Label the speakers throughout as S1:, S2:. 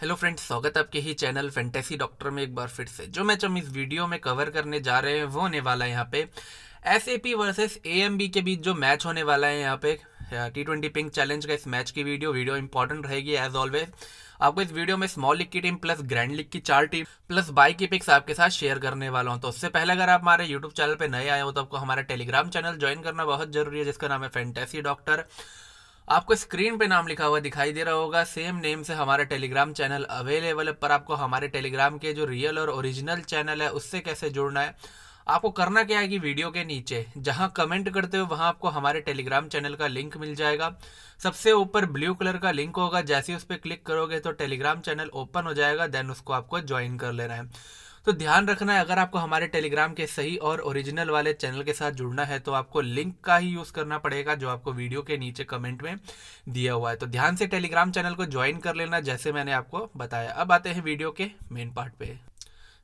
S1: hello friends स्वागत है आपके ही चैनल फैंटेसी डॉक्टर में एक बार फिर से जो मैच हम इस वीडियो में कवर करने जा रहे हैं वो होने वाला है यहाँ पे S A P versus A M B के बीच जो मैच होने वाला है यहाँ पे टी ट्वेंटी पिंक चैलेंज का इस मैच की वीडियो वीडियो इंपॉर्टेंट रहेगी एज ऑलवेज आपको इस वीडियो में स्मॉल लीग की टीम प्लस ग्रैंड लीग की चार टीम प्लस बाई की पिक्स आपके साथ शेयर करने वाला हूं तो उससे पहले अगर आप हमारे यूट्यूब चैनल पर नए आए हो तो आपको हमारा टेलीग्राम चैनल ज्वाइन करना बहुत जरूरी है जिसका नाम है फैंटेसी डॉक्टर आपको स्क्रीन पे नाम लिखा हुआ दिखाई दे रहा होगा सेम नेम से हमारा टेलीग्राम चैनल अवेलेबल है पर आपको हमारे टेलीग्राम के जो रियल और ओरिजिनल चैनल है उससे कैसे जुड़ना है आपको करना क्या है कि वीडियो के नीचे जहां कमेंट करते हो वहां आपको हमारे टेलीग्राम चैनल का लिंक मिल जाएगा सबसे ऊपर ब्लू कलर का लिंक होगा जैसे उस पर क्लिक करोगे तो टेलीग्राम चैनल ओपन हो जाएगा देन उसको आपको ज्वाइन कर लेना है तो ध्यान रखना है अगर आपको हमारे टेलीग्राम के सही और ओरिजिनल वाले चैनल के साथ जुड़ना है तो आपको लिंक का ही यूज़ करना पड़ेगा जो आपको वीडियो के नीचे कमेंट में दिया हुआ है तो ध्यान से टेलीग्राम चैनल को ज्वाइन कर लेना जैसे मैंने आपको बताया अब आते हैं वीडियो के मेन पार्ट पे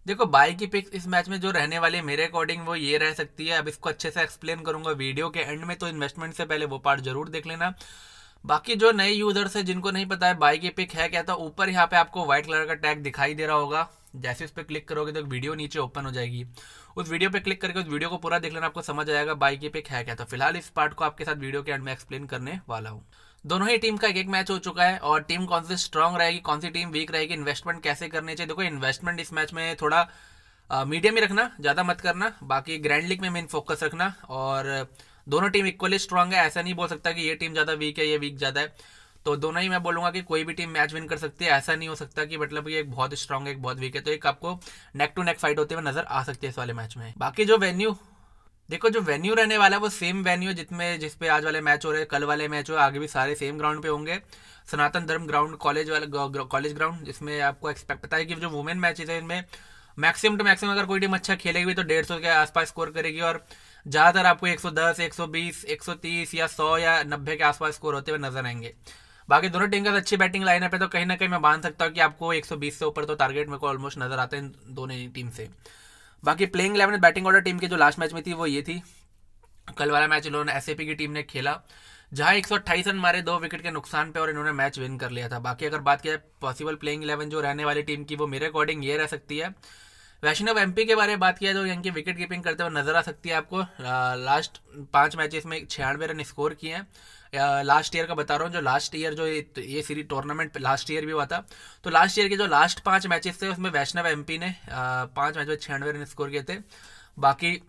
S1: देखो बाई की पिक्स इस मैच में जो रहने वाले है मेरे अकॉर्डिंग वो ये रह सकती है अब इसको अच्छे से एक्सप्लेन करूंगा वीडियो के एंड में तो इन्वेस्टमेंट से पहले वो पार्ट जरूर देख लेना बाकी जो नए यूजर्स हैं जिनको नहीं पता है बाई की पिक है क्या तो ऊपर यहाँ पे आपको व्हाइट कलर का टैग दिखाई दे रहा होगा जैसे उस पर क्लिक करोगे तो एक वीडियो नीचे ओपन हो जाएगी उस वीडियो पे क्लिक करके उस वीडियो को पूरा देख लेना आपको समझ आएगा बाइक पे है क्या तो फिलहाल इस पार्ट को आपके साथ वीडियो के एंड में एक्सप्लेन करने वाला हूँ दोनों ही टीम का एक एक मैच हो चुका है और टीम कौन सी स्ट्रांग रहेगी कौन सी टीम वीक रहेगी इन्वेस्टमेंट कैसे करने चाहिए देखो इन्वेस्टमेंट इस मैच में थोड़ा मीडियम ही रखना ज़्यादा मत करना बाकी ग्रैंड लीग में मेन फोकस रखना और दोनों टीम इक्वली स्ट्रांग है ऐसा नहीं बोल सकता कि ये टीम ज़्यादा वीक है ये वीक ज़्यादा है तो दोनों ही मैं बोलूंगा कि कोई भी टीम मैच विन कर सकती है ऐसा नहीं हो सकता कि मतलब ये एक बहुत है एक बहुत वीक है तो एक आपको नेक टू नेक फाइट होते हुए नजर आ सकती है इस वाले मैच में बाकी जो वेन्यू देखो जो वेन्यू रहने वाला है वो सेम वेन्यू जितने जिसमें जिसपे आज वाले मैच हो रहे हैं कल वाले मैच हो आगे भी सारे सेम ग्राउंड पे होंगे सनातन धर्म ग्राउंड कॉलेज वाला कॉलेज ग्राउंड जिसमें आपको एक्सपेक्ट पता है कि जो वुमेन मैचेज है इनमें मैक्सिमम टू मैक्सिमम अगर कोई टीम अच्छा खेलेगी तो डेढ़ सौ के आसपास स्कोर करेगी और ज़्यादातर आपको 110, 120, 130 या 100 या 90 के आसपास स्कोर होते हुए नजर आएंगे बाकी दोनों टीम का अच्छी बैटिंग लाइन है तो कहीं ना कहीं मैं मान सकता हूँ कि आपको 120 से ऊपर तो टारगेट मेरे को ऑलमोस्ट नजर आते हैं दोनों टीम से बाकी playing eleven batting order team की जो लास्ट मैच में थी वो ये थी कल वाला मैच इन्होंने एस की टीम ने खेला जहां एक रन मारे दो विकेट के नुकसान पे और इन्होंने मैच विन कर लिया था बाकी अगर बात किया पॉसिबल प्लेइंग इलेवन जो रहने वाली टीम की वो मेरे अकॉर्डिंग ये रह सकती है वैष्णव एमपी के बारे में बात किया जो यहाँ की विकेट कीपिंग करते हुए नजर आ सकती है आपको लास्ट पांच मैचेस में छियानवे रन स्कोर किए हैं लास्ट ईयर का बता रहा हूँ जो लास्ट ईयर जो ये सीरीज टूर्नामेंट लास्ट ईयर भी हुआ था तो लास्ट ईयर के जो लास्ट पांच मैचेस थे उसमें वैष्णव एमपी ने पांच मैच में छियानवे रन स्कोर किए थे बाकी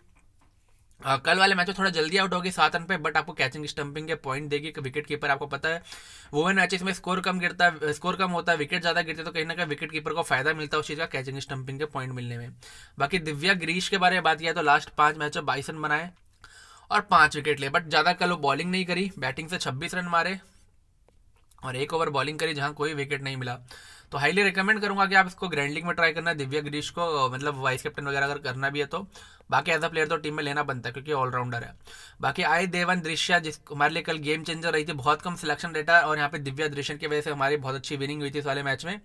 S1: आ, कल वाले मैच में थोड़ा जल्दी आउट होगी सात रन पे बट आपको कैचिंग स्टंपिंग के पॉइंट देगी विकेट कीपर आपको पता है वो वुमेन मैचेस में स्कोर कम गिरता है स्कोर कम होता है विकेट ज़्यादा गिरते तो कहीं ना कहीं विकेट कीपर को फायदा मिलता है उस चीज़ का कैचिंग स्टंपिंग के पॉइंट मिलने में बाकी दिव्या ग्रीश के बारे में बात किया तो लास्ट पाँच मैचों बाईस रन बनाए और पाँच विकेट ले बट ज़्यादा कल वो बॉलिंग नहीं करी बैटिंग से छब्बीस रन मारे और एक ओवर बॉलिंग करी जहाँ कोई विकेट नहीं मिला तो हाईली रिकमेंड करूंगा कि आप इसको ग्रैंड लीग में ट्राई करना दिव्या गिरीश को मतलब वाइस कैप्टन वगैरह अगर करना भी है तो बाकी एज अ प्लेयर तो टीम में लेना बनता है क्योंकि ऑलराउंडर है बाकी आई देवन दृश्या जिस हमारे लिए कल गेम चेंजर रही थी बहुत कम सिलेक्शन रेटा और यहाँ पे दिव्या दृश्यन की वजह से हमारी बहुत अच्छी विनिंग हुई थी इस वाले मैच में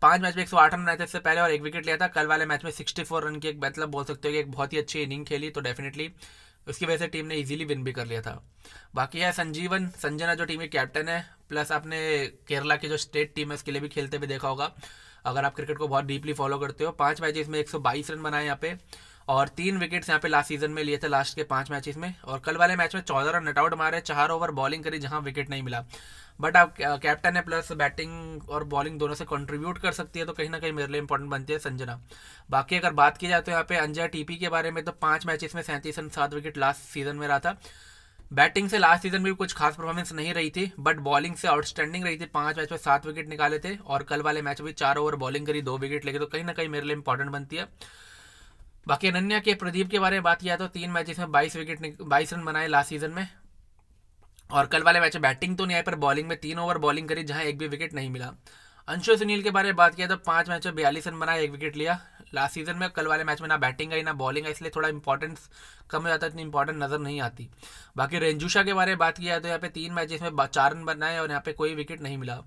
S1: पांच मैच में एक सौ आठ रन आए थे इससे पहले और एक विकेट लिया था कल वाले मैच में सिक्सटी फोर रन की एक मतलब बोल सकते हो कि एक बहुत ही अच्छी इनिंग खेली तो डेफिनेटली उसकी वजह से टीम ने इजीली विन भी कर लिया था बाकी है संजीवन संजना जो टीम के कैप्टन है प्लस आपने केरला की जो स्टेट टीम है उसके लिए भी खेलते हुए देखा होगा अगर आप क्रिकेट को बहुत डीपली फॉलो करते हो पाँच मैचेस में 122 रन बनाए यहाँ पे और तीन विकेट्स यहाँ पे लास्ट सीजन में लिए थे लास्ट के पांच मैचेस में और कल वाले मैच में चौदह रन आउट मारे चार ओवर बॉलिंग करी जहाँ विकेट नहीं मिला बट आप कैप्टन है प्लस बैटिंग और बॉलिंग दोनों से कंट्रीब्यूट कर सकती है तो कहीं ना कहीं मेरे लिए इंपॉर्टेंट बनती है संजना बाकी अगर बात की जाए तो यहाँ पे अंजय टीपी के बारे में तो पाँच मैचेस में सैंतीस रन सात विकेट लास्ट सीजन में रहा था बैटिंग से लास्ट सीजन में भी कुछ खास परफॉर्मेंस नहीं रही थी बट बॉलिंग से आउटस्टैंडिंग रही थी पांच मैच में सात विकेट निकाले थे और कल वाले मैच में चार ओवर बॉलिंग करी दो विकेट लेके तो कहीं ना कहीं मेरे लिए इंपॉर्टेंट बनती है बाकी अनन्या के प्रदीप के बारे में बात किया तो तीन मैच में बाईस विकेट बाईस रन बनाए लास्ट सीजन में और कल वाले मैच में बैटिंग तो नहीं आई पर बॉलिंग में तीन ओवर बॉलिंग करी जहां एक भी विकेट नहीं मिला अंशु सुनील के बारे में बात किया तो पाँच मैच में बयालीस रन बनाए एक विकेट लिया लास्ट सीजन में कल वाले मैच में ना बैटिंग आई ना बॉलिंग आई इसलिए थोड़ा इंपॉर्टेंस कम हो जाता है इतनी इंपॉर्टेंट नजर नहीं आती बाकी रेंजुशा के बारे में बात किया तो यहाँ पे तीन मैच इसमें चार रन बनाए और यहाँ पे कोई विकेट नहीं मिला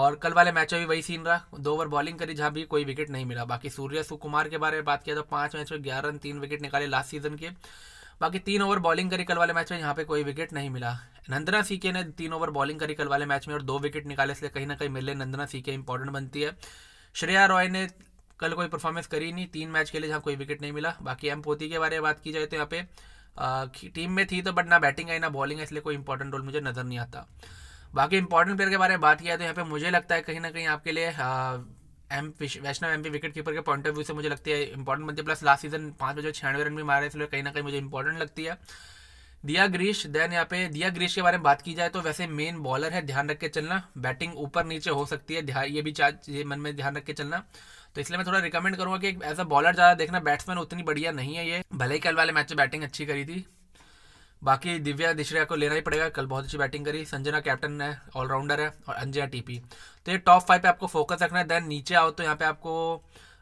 S1: और कल वाले मैच में भी वही सीन रहा दो ओवर बॉलिंग करी जहाँ भी कोई विकेट नहीं मिला बाकी सूर्य सुकुमार के बारे में बात किया तो पाँच मैच में ग्यारह रन तीन विकेट निकाले लास्ट सीजन के बाकी तीन ओवर बॉलिंग करी कल वाले मैच में यहाँ पे कोई विकेट नहीं मिला नंदना सीके ने तीन ओवर बॉलिंग करी कल वाले मैच में और दो विकेट निकाले इसलिए कहीं ना कहीं मिले नंदना सीके इंपॉर्टेंट बनती है श्रेया रॉय ने कल कोई परफॉर्मेंस करी नहीं तीन मैच के लिए जहाँ कोई विकेट नहीं मिला बाकी एम पोती के बारे में बात की जाए तो यहाँ पे टीम में थी तो बट ना बैटिंग आई ना बॉलिंग है इसलिए कोई इंपॉर्टेंट रोल मुझे नज़र नहीं आता बाकी इंपॉर्टेंट प्लेयर के बारे में बात किया तो यहाँ पे मुझे लगता है कहीं ना कहीं आपके लिए M Vaishnav M P wicket keeper के पॉइंट ऑफ व्यू से मुझे लगती है इंपॉर्टेंट बनती है प्लस लास्ट सीजन पाँच बजे छियानवे रन भी मारे इसलिए कहीं ना कहीं मुझे इंपॉर्टेंट लगती है दिया ग्रीश देन यहाँ पे दिया ग्रीश के बारे में बात की जाए तो वैसे मेन बॉलर है ध्यान रख के चलना बैटिंग ऊपर नीचे हो सकती है ये भी चार्ज ये मन में ध्यान रख के चलना तो इसलिए मैं थोड़ा रिकमेंड करूँगा कि एज अ बॉलर ज़्यादा देखना बैट्समैन उतनी बढ़िया नहीं है ये भले ही कल वाले मैच में बैटिंग अच्छी करी थी बाकी दिव्या दिश्रिया को लेना ही पड़ेगा कल बहुत अच्छी बैटिंग करी संजना कैप्टन है ऑलराउंडर है और अंजना टीपी तो ये टॉप फाइव पे आपको फोकस रखना है देन नीचे आओ तो यहाँ पे आपको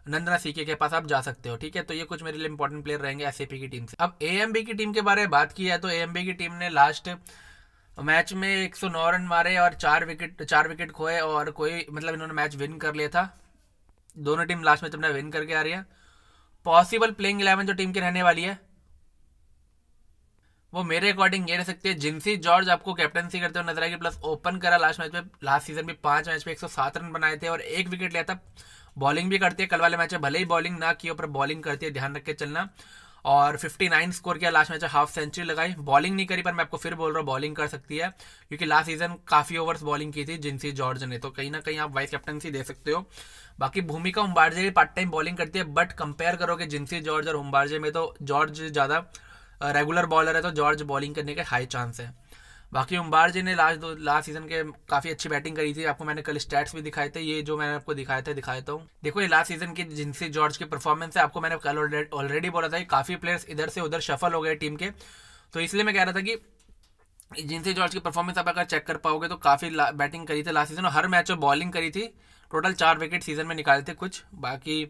S1: नंदना सीके के पास आप जा सकते हो ठीक है तो ये कुछ मेरे लिए इंपॉर्टेंट प्लेयर रहेंगे एस की टीम से अब ए की टीम के बारे में बात की है तो ए की टीम ने लास्ट मैच में एक रन मारे और चार विकेट चार विकेट खोए और कोई मतलब इन्होंने मैच विन कर लिया था दोनों टीम लास्ट में तुमने तो विन करके आ रही है पॉसिबल प्लेइंग इलेवन जो टीम की रहने वाली है वो मेरे अकॉर्डिंग ये रह सकती है जिनसी जॉर्ज आपको कैप्टनसी करते हुए नजर आएगी प्लस ओपन करा लास्ट मैच में लास्ट सीजन में पांच मैच में सात रन बनाए थे और एक विकेट लिया था बॉलिंग भी करती है कल वाले मैच में भले ही बॉलिंग ना की पर बॉलिंग करती है ध्यान रख के चलना और 59 स्कोर किया लास्ट मैच में हाफ सेंचुरी लगाई बॉलिंग नहीं करी पर मैं आपको फिर बोल रहा हूँ बॉलिंग कर सकती है क्योंकि लास्ट सीजन काफ़ी ओवर्स बॉलिंग की थी जिनसी जॉर्ज ने तो कहीं ना कहीं आप वाइस कैप्टनसी दे सकते हो बाकी भूमिका उम्बारजे भी पार्ट टाइम बॉलिंग करती है बट कंपेयर करोगे जिनसी जॉर्ज और उम्बारजे में तो जॉर्ज ज़्यादा रेगुलर बॉलर है तो जॉर्ज बॉलिंग करने के हाई चांस है बाकी उम्बार जी ने लास्ट दो लास्ट सीजन के काफ़ी अच्छी बैटिंग करी थी आपको मैंने कल स्टैट्स भी दिखाए थे ये जो मैंने आपको दिखाया था दिखाया था तो देखो ये लास्ट सीजन की जिनसे जॉर्ज की परफॉर्मेंस है आपको मैंने कल ऑलरेडी बोला था कि काफ़ी प्लेयर्स इधर से उधर सफल हो गए टीम के तो इसलिए मैं कह रहा था कि जिनसे जॉर्ज की परफॉर्मेंस आप अगर चेक कर पाओगे तो काफ़ी बैटिंग करी थी लास्ट सीजन और हर मैच में बॉलिंग करी थी टोटल चार विकेट सीजन में निकाले थे कुछ बाकी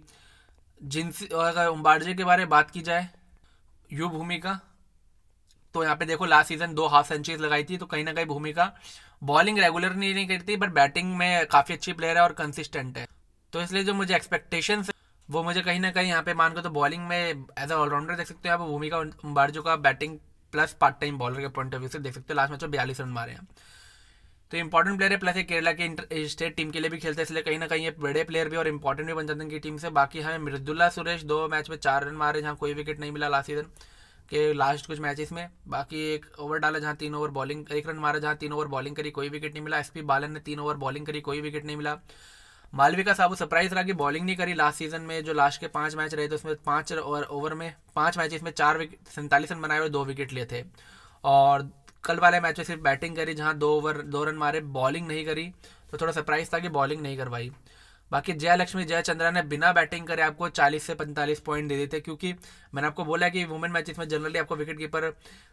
S1: जिनसे अगर जी के बारे में बात की जाए यू भूमिका तो यहाँ पे देखो लास्ट सीजन दो हाफ सेंचुरीज लगाई थी तो कहीं ना कहीं भूमिका बॉलिंग रेगुलर नहीं, नहीं करती बट बैटिंग में काफ़ी अच्छी प्लेयर है और कंसिस्टेंट है तो इसलिए जो मुझे एक्सपेक्टेशन वो मुझे कहीं ना कहीं यहाँ पे मान तो बॉलिंग में एज अ ऑलराउंडर देख सकते हो यहाँ पे भूमिका उम्बार्जो का batting plus part time bowler के पॉइंट ऑफ व्यू से देख सकते हो लास्ट मैच में बयालीस रन मारे हैं तो इंपॉर्टेंट प्लेयर है प्लस ये केरला के स्टेट टीम के लिए भी खेलते हैं इसलिए कहीं ना कहीं ये बड़े प्लेयर भी और इंपॉर्टेंट भी बन जाते हैं इनकी टीम से बाकी हमें हाँ, मृदुल्ला सुरेश दो मैच में चार रन मारे जहाँ कोई विकेट नहीं मिला लास्ट सीजन के लास्ट कुछ मैचेस में बाकी एक ओवर डाला जहाँ तीन ओवर बॉलिंग एक रन मारा जहाँ तीन ओवर बॉलिंग करी कोई विकेट नहीं मिला एसपी बालन ने तीन ओवर बॉलिंग करी कोई विकेट नहीं मिला मालविका साबू सरप्राइज रहा कि बॉलिंग नहीं करी लास्ट सीजन में जो लास्ट के पांच मैच रहे थे उसमें पांच ओवर ओवर में पांच मैचेस में चार विकेट सैंतालीस रन बनाए हुए दो विकेट लिए थे और कल वाले मैच में सिर्फ बैटिंग करी जहाँ दो ओवर दो रन मारे बॉलिंग नहीं करी तो थोड़ा सरप्राइज था कि बॉलिंग नहीं करवाई बाकी जयलक्ष्मी जयचंद्रा ने बिना बैटिंग करे आपको 40 से 45 पॉइंट दे देते थे क्योंकि मैंने आपको बोला कि वुमेन मैचेस में जनरली आपको विकेट कीपर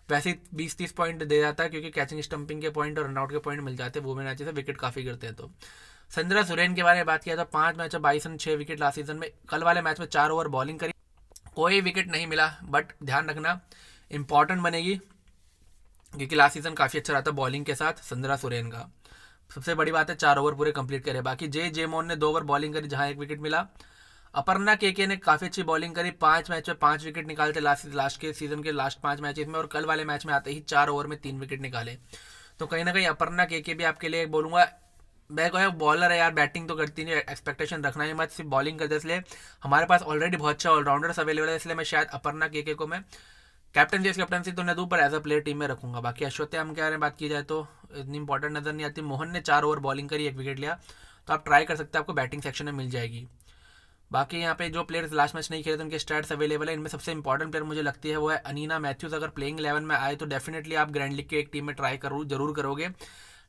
S1: वैसे ही बीस तीस पॉइंट दे जाता है क्योंकि कैचिंग स्टंपिंग के पॉइंट और रनआउट के पॉइंट मिल जाते हैं वुमेन मैचेस में विकेट काफ़ी गिरते हैं तो संजरा सुरेन के बारे में बात किया तो पाँच मैचों बाईस रन छः विकेट लास्ट सीजन में कल वाले मैच में चार ओवर बॉलिंग करी कोई विकेट नहीं मिला बट ध्यान रखना इंपॉर्टेंट बनेगी क्योंकि लास्ट सीजन काफ़ी अच्छा रहा था बॉलिंग के साथ संद्रा सुरेन का सबसे बड़ी बात है चार ओवर पूरे कंप्लीट करे बाकी जे जे मोहन ने दो ओवर बॉलिंग करी जहां एक विकेट मिला अपर्णा के के ने काफ़ी अच्छी बॉलिंग करी पांच मैच में पांच विकेट निकालते लास्ट लास्ट के सीजन के लास्ट पांच मैच में और कल वाले मैच में आते ही चार ओवर में तीन विकेट निकाले तो कहीं ना कहीं अपर्णा के के भी आपके लिए बोलूंगा मैं कह बॉलर है यार बैटिंग तो करती नहीं एक्सपेक्टेशन रखना ही मत सिर्फ बॉलिंग करते इसलिए हमारे पास ऑलरेडी बहुत अच्छा ऑलराउंडर्स अवेलेबल है इसलिए मैं शायद अपर्णा के के को मैं कैप्टन जेस कैप्टनसी तो नदू पर एज अ प्लेयर टीम में रखूंगा बाकी अश्वत्याम के बारे में बात की जाए तो इतनी इंपॉर्टेंट नज़र नहीं आती मोहन ने चार ओवर बॉलिंग करी एक विकेट लिया तो आप ट्राई कर सकते हैं आपको बैटिंग सेक्शन में मिल जाएगी बाकी यहाँ पे जो प्लेयर्स लास्ट मैच नहीं खेले तो उनके स्टैट्स अवेलेबल है इनमें सबसे इंपॉर्टेंट प्लेयर मुझे लगती है वो है अनीना मैथ्यूज अगर प्लेइंग इलेवन में आए तो डेफिनेटली आप ग्रैंड लीग के एक टीम में ट्राई करो जरूर करोगे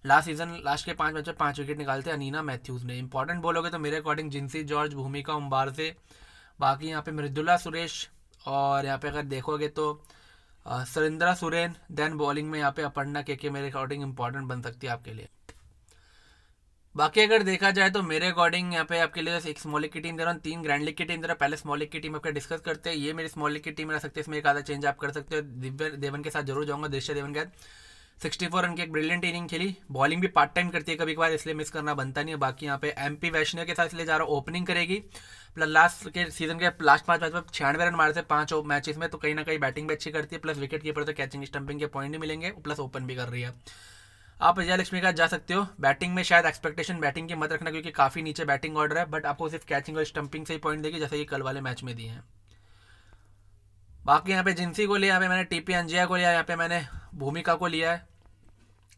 S1: लास्ट सीजन लास्ट के पांच मैच में पांच विकेट निकालते हैं अनीना मैथ्यूज ने इंपॉर्टेंट बोलोगे तो मेरे अकॉर्डिंग जिनसी जॉर्ज भूमिका उम्बार से बाकी यहाँ पे मृदुल्ला सुरेश और यहाँ पे अगर देखोगे तो सुरेंद्रा सुरेन देन बॉलिंग में यहाँ पे अपर्णा के के मेरे अकॉर्डिंग इंपॉर्टेंट बन सकती है आपके लिए बाकी अगर देखा जाए तो मेरे अकॉर्डिंग यहाँ पे आपके लिए एक स्मॉल की टीम दे रहा हूँ तीन ग्रैंड लीग की टीम दे रहा हूँ पहले स्मॉल लीग की टीम आपका डिस्कस करते हैं ये मेरी स्मॉल लीग की टीम रह सकते है इसमें एक आधा चेंज आप कर सकते हो दिव्य देवन के साथ जरूर जाऊंगा दृश्य देवन के साथ सिक्सटी फोर रन की एक ब्रिलियंट इनिंग खेली बॉलिंग भी पार्ट टाइम करती है कभी कभार इसलिए मिस करना बनता नहीं है बाकी यहाँ पे एम पी वैष्णव के साथ इसलिए जा रहा ओपनिंग करेगी प्लस लास्ट के सीजन के लास्ट पांच मैच में छियानवे रन मारे थे पांच मैचेस में तो कहीं ना कहीं बैटिंग भी अच्छी करती है प्लस विकेट कीपर तो कैचिंग स्टंपिंग के पॉइंट भी मिलेंगे प्लस ओपन भी कर रही है आप लक्ष्मी का जा सकते हो बैटिंग में शायद एक्सपेक्टेशन बैटिंग की मत रखना क्योंकि काफ़ी नीचे बैटिंग ऑर्डर है बट आपको सिर्फ कैचिंग और स्टंपिंग से ही पॉइंट देगी जैसे ये कल वाले मैच में दिए हैं बाकी यहाँ पे जिनसी को लिया यहाँ पे मैंने टी पी अंजिया को लिया यहाँ पे मैंने भूमिका को लिया है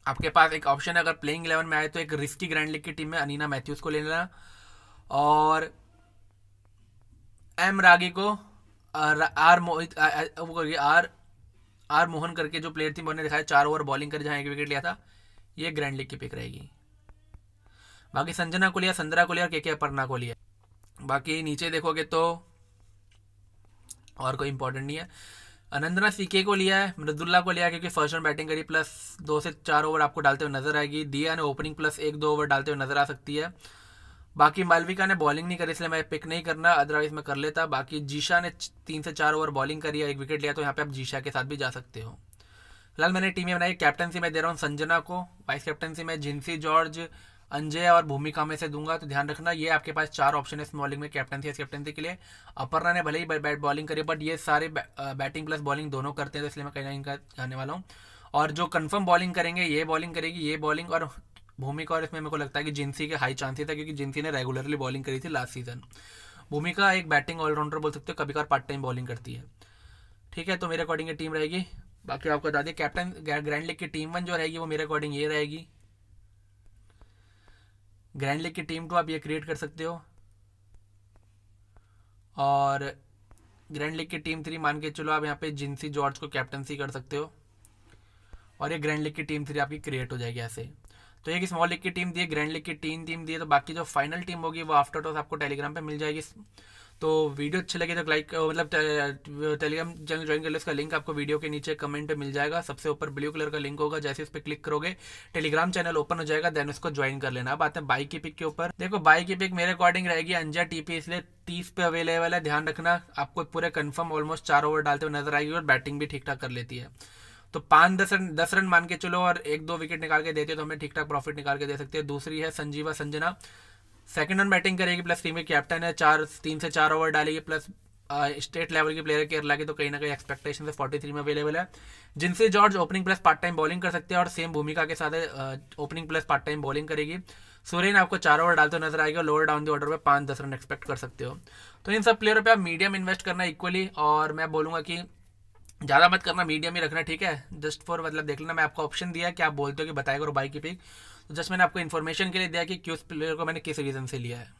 S1: आपके पास एक ऑप्शन है अगर प्लेइंग इलेवन में आए तो एक रिस्की ग्रैंड लीग की टीम में अनिना मैथ्यूज़ को ले लेना और एम रागी को R Mohit R R Mohan करके जो प्लेयर थी मैंने दिखाया चार ओवर बॉलिंग कर जहाँ एक विकेट लिया था ये ग्रैंड लीग की पिक रहेगी बाकी संजना को लिया संदरा को लिया और के के अपर्णा को लिया बाकी नीचे देखोगे तो और कोई इंपॉर्टेंट नहीं है अनंत सीके को लिया है मृदुल्ला को लिया क्योंकि फर्स्ट रन बैटिंग करी प्लस दो से चार ओवर आपको डालते हुए नजर आएगी दिया ने ओपनिंग प्लस एक दो ओवर डालते हुए नजर आ सकती है बाकी मालविका ने बॉलिंग नहीं करी इसलिए मैं पिक नहीं करना अदरवाइज मैं कर लेता बाकी जीशा ने तीन से चार ओवर बॉलिंग करी है एक विकेट लिया तो यहाँ पे आप जीशा के साथ भी जा सकते हो फिलहाल मैंने टीमें बनाई कैप्टनसी में दे रहा हूँ संजना को वाइस कैप्टनसी में जिन्सी जॉर्ज अंजय और भूमिका में से दूंगा तो ध्यान रखना ये आपके पास चार ऑप्शन है इस बॉलिंग में कैप्टन थी कैप्टनसी के लिए अपर्णा ने भले ही बैट बॉलिंग करी बट ये सारे बैटिंग प्लस बॉलिंग दोनों करते हैं तो इसलिए मैं कहीं ना कहीं जाने वाला हूँ और जो कन्फर्म बॉलिंग करेंगे ये बॉलिंग करेगी ये बॉलिंग और भूमिका और इसमें मेरे को लगता है कि जिनसी के हाई चांसेस है क्योंकि जिनसी ने रेगुलरली बॉलिंग करी थी लास्ट सीजन भूमिका एक बैटिंग ऑलराउंडर बोल सकते हो कभी कभार पार्ट टाइम बॉलिंग करती है ठीक है तो मेरे अकॉर्डिंग ये टीम रहेगी बाकी आपको बता दें कैप्टन ग्रैंड लीग की टीम वन जो रहेगी वो मेरे अकॉर्डिंग ये रहेगी ग्रैंड लीग की टीम को आप ये क्रिएट कर सकते हो और ग्रैंड लीग की टीम थ्री मान के चलो आप यहाँ पे जिनसी जॉर्ज को कैप्टनसी कर सकते हो और ये ग्रैंड लीग की टीम थ्री आपकी क्रिएट हो जाएगी ऐसे तो एक स्मॉल लीग की टीम दी ग्रैंड लीग की टीम टीम दी तो बाकी जो फाइनल टीम होगी वो आफ्टर टॉस आपको टेलीग्राम पर मिल जाएगी तो वीडियो अच्छे लगी तो लाइक मतलब टेलीग्राम चैनल ज्वाइन कर लो उसका लिंक आपको वीडियो के नीचे कमेंट मिल जाएगा सबसे ऊपर ब्लू कलर का लिंक होगा जैसे उस पर क्लिक करोगे टेलीग्राम चैनल ओपन हो जाएगा देन उसको ज्वाइन कर लेना अब आते हैं बाइक की पिक के ऊपर देखो बाइक की पिक मेरे अकॉर्डिंग रहेगी अंजा टीपी इसलिए तीस पे अवेलेबल है ध्यान रखना आपको पूरे कन्फर्म ऑलमोस्ट चार ओवर डालते हुए नजर आएगी और बैटिंग भी ठीक ठाक कर लेती है तो पांच दस रन दस रन मान के चलो और एक दो विकेट निकाल के देते तो हमें ठीक ठाक प्रॉफिट निकाल के दे सकते हैं दूसरी है Sanjeeva Sanjana second on batting करेगी प्लस टीम के कैप्टन है चार तीन से चार ओवर डालेगी प्लस स्टेट लेवल के प्लेयर केरला के तो कहीं ना कहीं एक्सपेक्टेशन से फोर्टी थ्री में अवेलेबल है जिनसे George opening plus part time bowling कर सकते हैं और सेम भूमिका के साथ opening plus part time bowling करेगी सुरेन आपको चार ओवर डालते नजर आएगा लोअर डाउन दी ऑर्डर पर पाँच दस रन एक्सपेक्ट कर सकते हो तो इन सब प्लेयरों पर आप मीडियम इन्वेस्ट करना इक्वली और मैं बोलूँगा कि ज़्यादा मत करना मीडियम ही रखना ठीक है जस्ट फॉर मतलब देख लेना मैं आपको ऑप्शन दिया कि आप बोलते हो कि बताएगा और बाई की पिक तो जस्ट मैंने आपको इन्फॉर्मेशन के लिए दिया कि किस प्लेयर को मैंने किस रीज़न से लिया है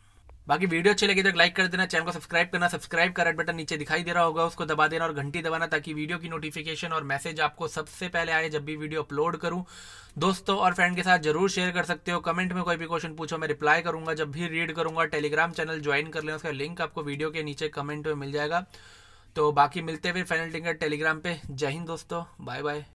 S1: बाकी वीडियो अच्छी लगी तो लाइक कर देना चैनल को सब्सक्राइब करना सब्सक्राइब का रेड बटन नीचे दिखाई दे रहा होगा उसको दबा देना और घंटी दबाना ताकि वीडियो की नोटिफिकेशन और मैसेज आपको सबसे पहले आए जब भी वीडियो अपलोड करूं दोस्तों और फ्रेंड के साथ जरूर शेयर कर सकते हो कमेंट में कोई भी क्वेश्चन पूछो मैं रिप्लाई करूंगा जब भी रीड करूंगा टेलीग्राम चैनल ज्वाइन कर लेना उसका लिंक आपको वीडियो के नीचे कमेंट में मिल जाएगा तो बाकी मिलते हुए फाइनल टिकट टेलीग्राम पे जय हिंद दोस्तों बाय बाय